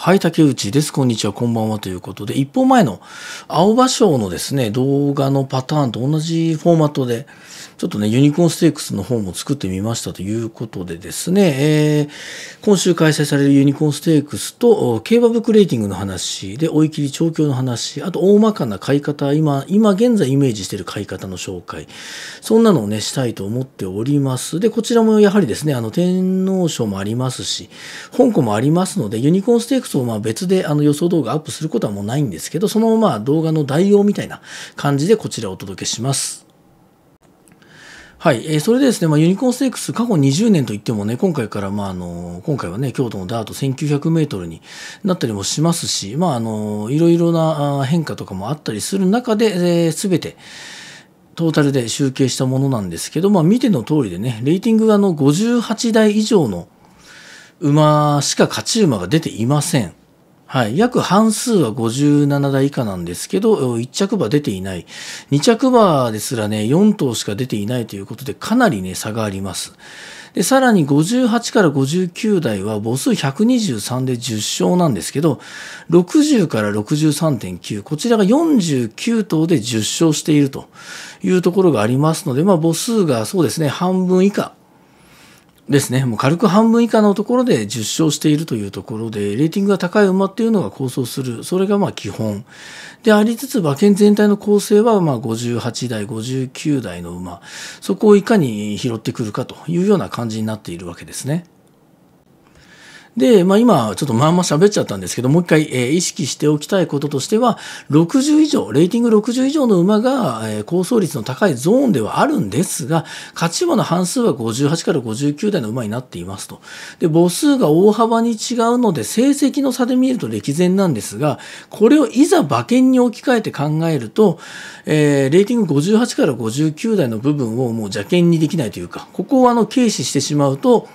はい、竹内です。こんにちは、こんばんはということで、一本前の青葉賞のですね、動画のパターンと同じフォーマットで、ちょっとね、ユニコーンステークスの方も作ってみましたということでですね、えー、今週開催されるユニコーンステークスと、競馬ブックレーティングの話、で、追い切り調教の話、あと大まかな買い方、今、今現在イメージしている買い方の紹介、そんなのをね、したいと思っております。で、こちらもやはりですね、あの、天皇賞もありますし、香港もありますので、ユニコーンステークスクスをまあ別であの予想動画アップすることはもうないんですけど、そのまあ動画の代用みたいな感じでこちらをお届けします。はい、えー、それでですね、まあ、ユニコーンステークス、過去20年といってもね、今回から、まあ、あの、今回はね、京都のダート1900メートルになったりもしますし、まあ、あの、いろいろな変化とかもあったりする中で、えー、え、べ、て、トータルで集計したものなんですけど、まあ、見ての通りでね、レーティングがあの58台以上の馬しか勝ち馬が出ていません。はい。約半数は57台以下なんですけど、1着馬出ていない。2着馬ですらね、4頭しか出ていないということで、かなりね、差があります。で、さらに58から59台は母数123で10勝なんですけど、60から63.9、こちらが49頭で10勝しているというところがありますので、まあ母数がそうですね、半分以下ですね、もう軽く半分以下のところで10勝しているというところで、レーティングが高い馬っていうのが構想する、それがまあ基本。で、ありつつ馬券全体の構成はまあ58台、59台の馬、そこをいかに拾ってくるかというような感じになっているわけですね。で、まあ、今、ちょっとまんま喋っちゃったんですけど、もう一回、えー、意識しておきたいこととしては、60以上、レーティング60以上の馬が、えー、高走率の高いゾーンではあるんですが、勝ち馬の半数は58から59台の馬になっていますと。で、母数が大幅に違うので、成績の差で見ると歴然なんですが、これをいざ馬券に置き換えて考えると、えー、レーティング58から59台の部分をもう邪険にできないというか、ここをあの軽視してしまうと、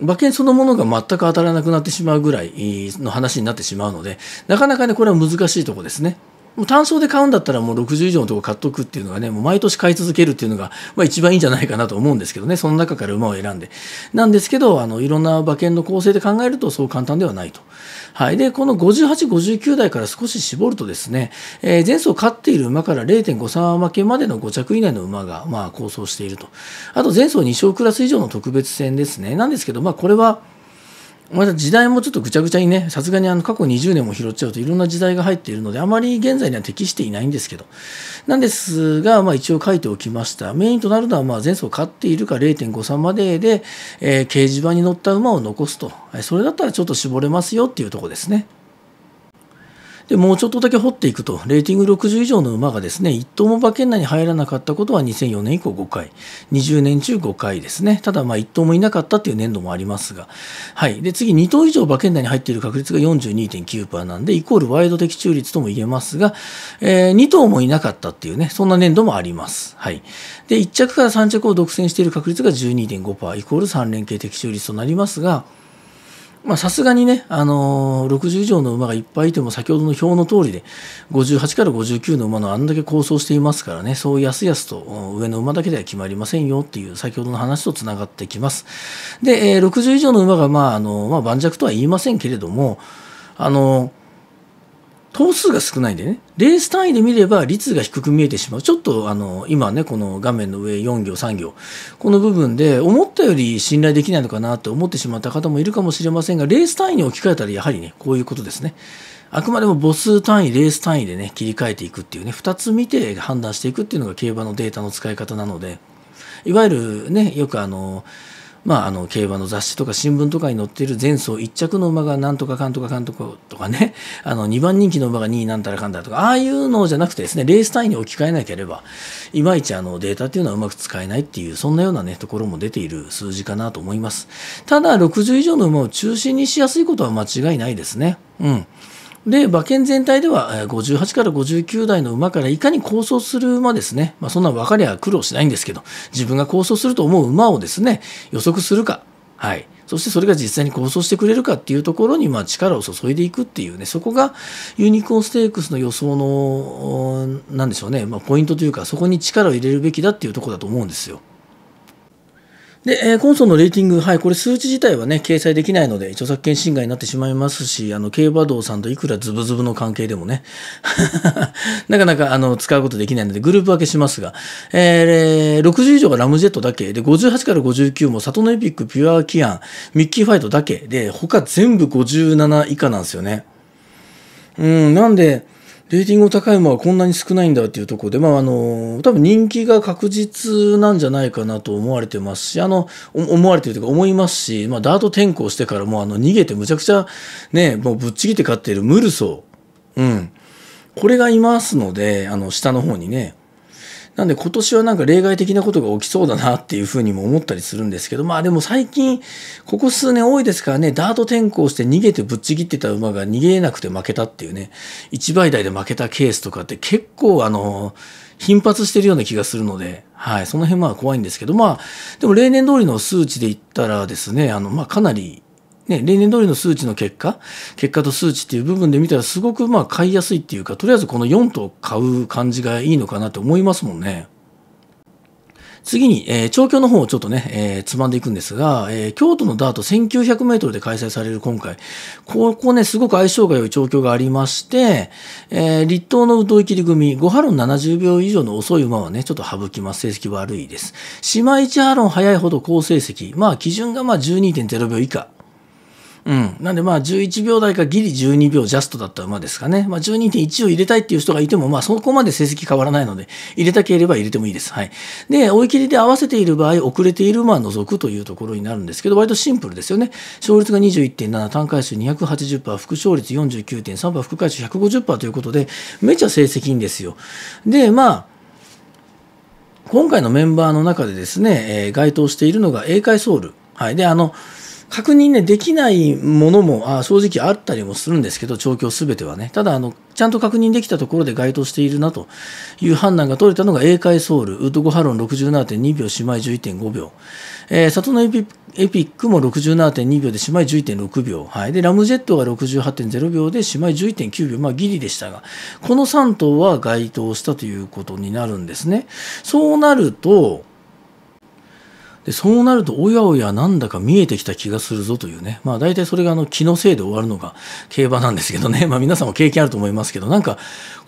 馬券そのものが全く当たらなくなってしまうぐらいの話になってしまうので、なかなかね、これは難しいとこですね。もう単勝で買うんだったらもう60以上のとこ買っとくっていうのがね、もう毎年買い続けるっていうのが、まあ一番いいんじゃないかなと思うんですけどね、その中から馬を選んで。なんですけど、あの、いろんな馬券の構成で考えるとそう簡単ではないと。はい。で、この58、59台から少し絞るとですね、えー、前走勝っている馬から0.5差負けまでの5着以内の馬が、まあ、構想していると。あと、前走2勝クラス以上の特別戦ですね。なんですけど、まあ、これは、まだ時代もちょっとぐちゃぐちゃにねさすがにあの過去20年も拾っちゃうといろんな時代が入っているのであまり現在には適していないんですけどなんですが、まあ、一応書いておきましたメインとなるのはまあ前走勝っているか0.53までで、えー、掲示板に乗った馬を残すとそれだったらちょっと絞れますよっていうとこですね。でもうちょっとだけ掘っていくとレーティング60以上の馬がですね1頭も馬券内に入らなかったことは2004年以降5回20年中5回ですねただまあ1頭もいなかったっていう年度もありますが、はい、で次2頭以上馬券内に入っている確率が42.9%なんでイコールワイド的中率とも言えますが、えー、2頭もいなかったっていうねそんな年度もあります、はい、で1着から3着を独占している確率が12.5%イコール3連携的中率となりますがまあさすがにね、あのー、60以上の馬がいっぱいいても、先ほどの表の通りで、58から59の馬のあんだけ構想していますからね、そうやすやすと上の馬だけでは決まりませんよっていう、先ほどの話とつながってきます。で、えー、60以上の馬が、まあ、あのー、まあ、盤石とは言いませんけれども、あのー頭数が少ないんでね、レース単位で見れば率が低く見えてしまう。ちょっとあの、今ね、この画面の上4行、3行、この部分で思ったより信頼できないのかなと思ってしまった方もいるかもしれませんが、レース単位に置き換えたらやはりね、こういうことですね。あくまでも母数単位、レース単位でね、切り替えていくっていうね、2つ見て判断していくっていうのが競馬のデータの使い方なので、いわゆるね、よくあの、まあ、あの競馬の雑誌とか新聞とかに載っている前走1着の馬がなんとかかんとかかんとかとかね あの2番人気の馬が2位なんたらかんだとかああいうのじゃなくてですねレース単位に置き換えなければいまいちあのデータっていうのはうまく使えないっていうそんなようなねところも出ている数字かなと思いますただ60以上の馬を中心にしやすいことは間違いないですねうん。で馬券全体では58から59台の馬からいかに構想する馬ですね、まあ、そんな分かりゃ苦労しないんですけど自分が構想すると思う馬をですね予測するか、はい、そしてそれが実際に構想してくれるかっていうところにまあ力を注いでいくっていうねそこがユニコーンステークスの予想のなんでしょうね、まあ、ポイントというかそこに力を入れるべきだっていうところだと思うんですよ。で、えー、コンソのレーティング、はい、これ数値自体はね、掲載できないので、著作権侵害になってしまいますし、あの、競馬道さんといくらズブズブの関係でもね、なかなか、あの、使うことできないので、グループ分けしますが、えー、60以上がラムジェットだけ、で、58から59も、里のエピック、ピュアキアン、ミッキーファイトだけ、で、他全部57以下なんですよね。うん、なんで、レーティングの高い馬はこんなに少ないんだっていうところで、まあ、あの、多分人気が確実なんじゃないかなと思われてますし、あの、思われてるというか思いますし、まあ、ダート転向してからもうあの、逃げてむちゃくちゃ、ね、もうぶっちぎって勝っているムルソー。うん。これがいますので、あの、下の方にね、なんで今年はなんか例外的なことが起きそうだなっていうふうにも思ったりするんですけど、まあでも最近、ここ数年多いですからね、ダート転向して逃げてぶっちぎってた馬が逃げなくて負けたっていうね、1倍台で負けたケースとかって結構あの、頻発してるような気がするので、はい、その辺まあ怖いんですけど、まあ、でも例年通りの数値で言ったらですね、あの、まあかなりね、例年通りの数値の結果、結果と数値っていう部分で見たら、すごくまあ買いやすいっていうか、とりあえずこの4と買う感じがいいのかなって思いますもんね。次に、えー、調教の方をちょっとね、えー、つまんでいくんですが、えー、京都のダート1900メートルで開催される今回、ここね、すごく相性が良い調教がありまして、えー、立冬のうとい切り組、5ハロン70秒以上の遅い馬はね、ちょっと省きます。成績悪いです。島1ハロン早いほど好成績、まあ基準がまあ12.0秒以下うん、なんでまあ11秒台かギリ12秒ジャストだった馬ですかね、まあ、12.1を入れたいっていう人がいても、まあ、そこまで成績変わらないので入れたければ入れてもいいです、はい、で追い切りで合わせている場合遅れている馬は除くというところになるんですけど割とシンプルですよね勝率が21.7単回数280%副勝率49.3%副回数150%ということでめちゃ成績いいんですよでまあ今回のメンバーの中でですね、えー、該当しているのが英会ソウル。はい。で、あの、確認ね、できないものもあ正直あったりもするんですけど、調教すべてはね。ただ、あの、ちゃんと確認できたところで該当しているなという判断が取れたのが、英会ソウル、ウッドゴハロン67.2秒、姉妹11.5秒。えー、里のエピックも67.2秒で、姉妹1 1 6秒。はい。で、ラムジェットが68.0秒で、姉妹11.9秒。まあ、ギリでしたが、この3頭は該当したということになるんですね。そうなると、でそうなるとおやおやなんだか見えてきた気がするぞというね、まあ、大体それがあの気のせいで終わるのが競馬なんですけどね、まあ、皆さんも経験あると思いますけどなんか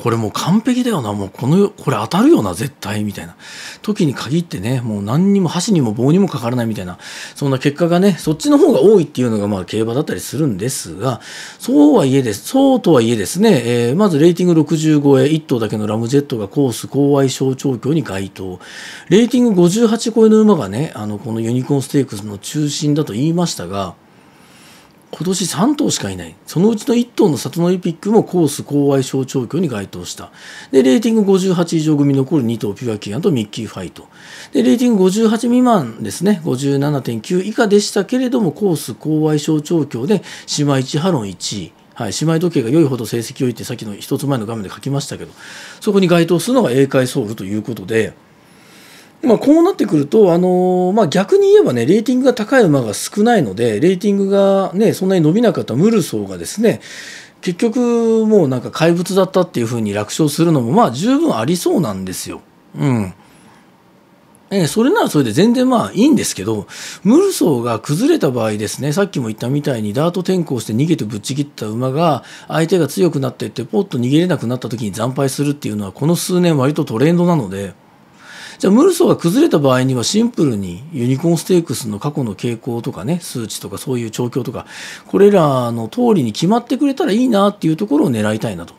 これもう完璧だよなもうこのこれ当たるよな絶対みたいな時に限ってねもう何にも箸にも棒にもかからないみたいなそんな結果がねそっちの方が多いっていうのがまあ競馬だったりするんですがそうはいえですそうとはいえですね、えー、まずレーティング65へ1頭だけのラムジェットがコース高愛小調教に該当レーティング58超えの馬がねあののこのユニコーンステークスの中心だと言いましたが今年3頭しかいないそのうちの1頭の里のエピックもコース高愛小長距に該当したでレーティング58以上組残る2頭ピュアキーアンとミッキーファイトでレーティング58未満ですね57.9以下でしたけれどもコース高愛小長距で姉妹一ハロン1位はい、姉妹時計が良いほど成績をいってさっきの1つ前の画面で書きましたけどそこに該当するのが英会ソウルということでまあ、こうなってくると、あのー、まあ、逆に言えばね、レーティングが高い馬が少ないので、レーティングがね、そんなに伸びなかったムルソーがですね、結局、もうなんか怪物だったっていうふうに楽勝するのも、まあ、十分ありそうなんですよ。うん。えそれならそれで全然まあいいんですけど、ムルソーが崩れた場合ですね、さっきも言ったみたいにダート転向して逃げてぶっちぎった馬が、相手が強くなっていって、ポッと逃げれなくなった時に惨敗するっていうのは、この数年割とトレンドなので、じゃあムルソーが崩れた場合にはシンプルにユニコーンステークスの過去の傾向とかね数値とかそういう調教とかこれらの通りに決まってくれたらいいなっていうところを狙いたいなと。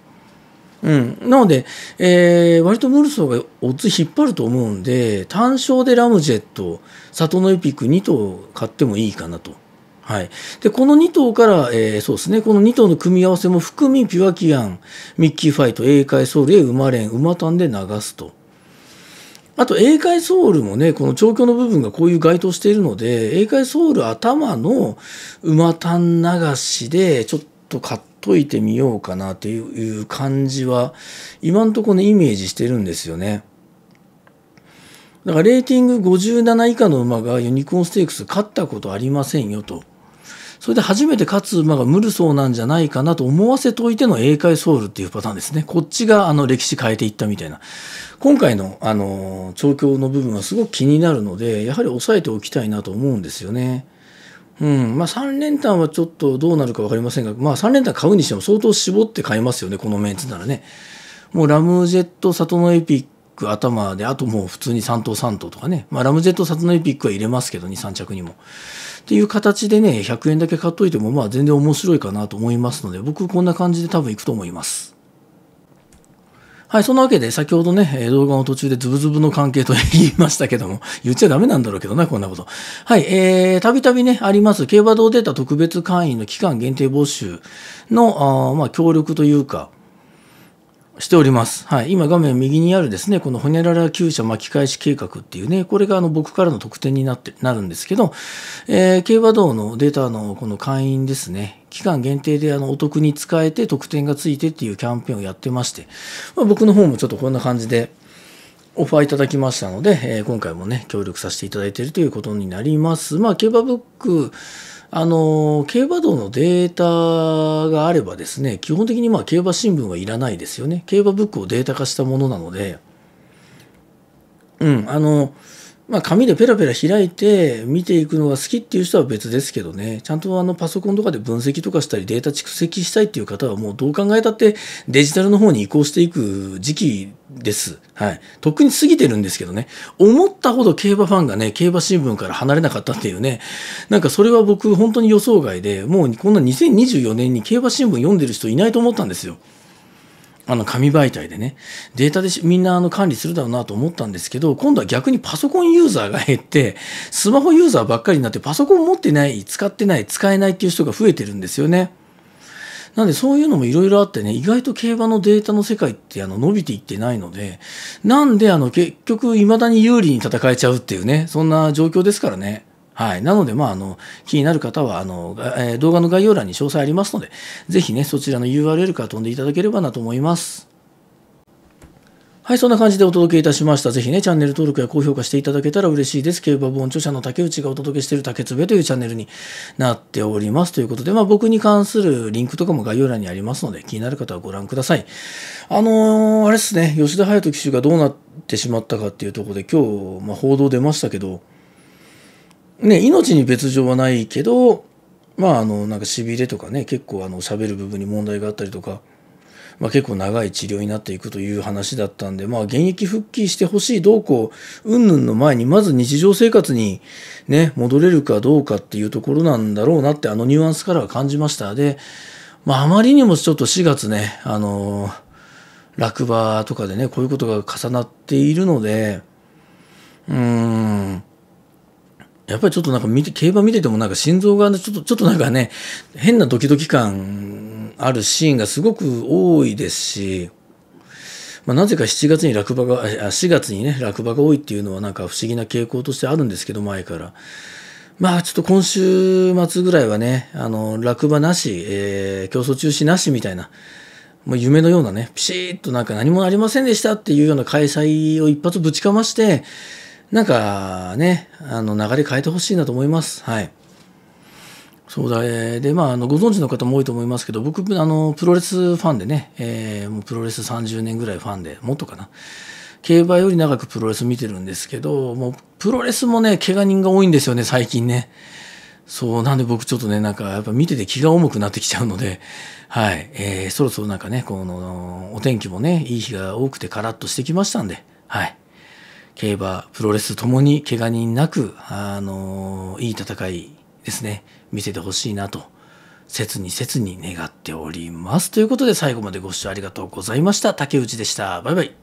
うん、なので、えー、割とムルソーがオッズ引っ張ると思うんで単勝でラムジェット里のエピック2頭買ってもいいかなと。はい、でこの2頭から、えー、そうですね、この2頭の組み合わせも含み、ピュアキアン、ミッキーファイト、英会ソウルへ馬連、馬単で流すと。あと、英会ソウルもね、この調教の部分がこういう該当しているので、英会ソウル頭の馬単流しで、ちょっと買っといてみようかなという感じは、今んとこね、イメージしてるんですよね。だから、レーティング57以下の馬がユニコーンステークス勝ったことありませんよと。それで初めて勝つ馬がムルソーなんじゃないかなと思わせといての英会ソウルっていうパターンですね。こっちがあの歴史変えていったみたいな。今回のあの調教の部分はすごく気になるので、やはり抑えておきたいなと思うんですよね。うん。まあ連単はちょっとどうなるか分かりませんが、まあ連単買うにしても相当絞って買えますよね、このメンツならね。もうラムジェット、里のエピック、頭で、あともう普通に3頭3頭とかね。まあラムジェット、里のエピックは入れますけど、2、3着にも。っていう形でね、100円だけ買っといても、まあ全然面白いかなと思いますので、僕こんな感じで多分行くと思います。はい、そんなわけで先ほどね、動画の途中でズブズブの関係と言いましたけども、言っちゃダメなんだろうけどな、こんなこと。はい、えー、たびたびね、あります、競馬道データ特別会員の期間限定募集の、あまあ、協力というか、しております。はい。今画面右にあるですね、このホニャララ旧車巻き返し計画っていうね、これがあの僕からの特典になって、なるんですけど、えー、競馬道のデータのこの会員ですね、期間限定であのお得に使えて特典がついてっていうキャンペーンをやってまして、まあ、僕の方もちょっとこんな感じでオファーいただきましたので、えー、今回もね、協力させていただいているということになります。まあ、競馬ブック、あの競馬道のデータがあればですね基本的にまあ競馬新聞はいらないですよね競馬ブックをデータ化したものなのでうんあのまあ紙でペラペラ開いて見ていくのが好きっていう人は別ですけどねちゃんとあのパソコンとかで分析とかしたりデータ蓄積したいっていう方はもうどう考えたってデジタルの方に移行していく時期です。はい。とっくに過ぎてるんですけどね。思ったほど競馬ファンがね、競馬新聞から離れなかったっていうね。なんかそれは僕、本当に予想外で、もうこんな2024年に競馬新聞読んでる人いないと思ったんですよ。あの紙媒体でね、データでみんなあの管理するだろうなと思ったんですけど、今度は逆にパソコンユーザーが減って、スマホユーザーばっかりになって、パソコン持ってない、使ってない、使えないっていう人が増えてるんですよね。なんでそういうのもいろいろあってね、意外と競馬のデータの世界ってあの伸びていってないので、なんであの結局未だに有利に戦えちゃうっていうね、そんな状況ですからね。はい。なので、まあ、あの、気になる方は、あの、えー、動画の概要欄に詳細ありますので、ぜひね、そちらの URL から飛んでいただければなと思います。はい、そんな感じでお届けいたしました。ぜひね、チャンネル登録や高評価していただけたら嬉しいです。競馬本著者の竹内がお届けしている竹つべというチャンネルになっております。ということで、まあ僕に関するリンクとかも概要欄にありますので、気になる方はご覧ください。あのー、あれですね、吉田隼人騎手がどうなってしまったかっていうところで、今日、まあ、報道出ましたけど、ね、命に別状はないけど、まあ、あの、なんか痺れとかね、結構あの、喋る部分に問題があったりとか、まあ、結構長い治療になっていくという話だったんで、まあ、現役復帰してほしいどうこう云々の前にまず日常生活に、ね、戻れるかどうかっていうところなんだろうなってあのニュアンスからは感じましたで、まあ、あまりにもちょっと4月ねあの落馬とかでねこういうことが重なっているのでうーんやっぱりちょっとなんか見て、競馬見ててもなんか心臓がちょっと、ちょっとなんかね、変なドキドキ感あるシーンがすごく多いですし、まあ、なぜか7月に落馬が、4月にね、落馬が多いっていうのはなんか不思議な傾向としてあるんですけど、前から。まあちょっと今週末ぐらいはね、あの、落馬なし、えー、競争中止なしみたいな、もう夢のようなね、ピシッとなんか何もありませんでしたっていうような開催を一発ぶちかまして、なんかね、あの流れ変えてほしいなと思います。はい。そうだ、えー、で、まあ、あのご存知の方も多いと思いますけど、僕、あのプロレスファンでね、えー、もうプロレス30年ぐらいファンで、もっとかな。競馬より長くプロレス見てるんですけど、もうプロレスもね、怪我人が多いんですよね、最近ね。そう、なんで僕ちょっとね、なんかやっぱ見てて気が重くなってきちゃうので、はい、えー、そろそろなんかね、この、お天気もね、いい日が多くてカラッとしてきましたんで、はい。競馬、プロレスともに怪我人なく、あのいい戦いですね、見せてほしいなと、切に切に願っております。ということで最後までご視聴ありがとうございました。竹内でした。バイバイ。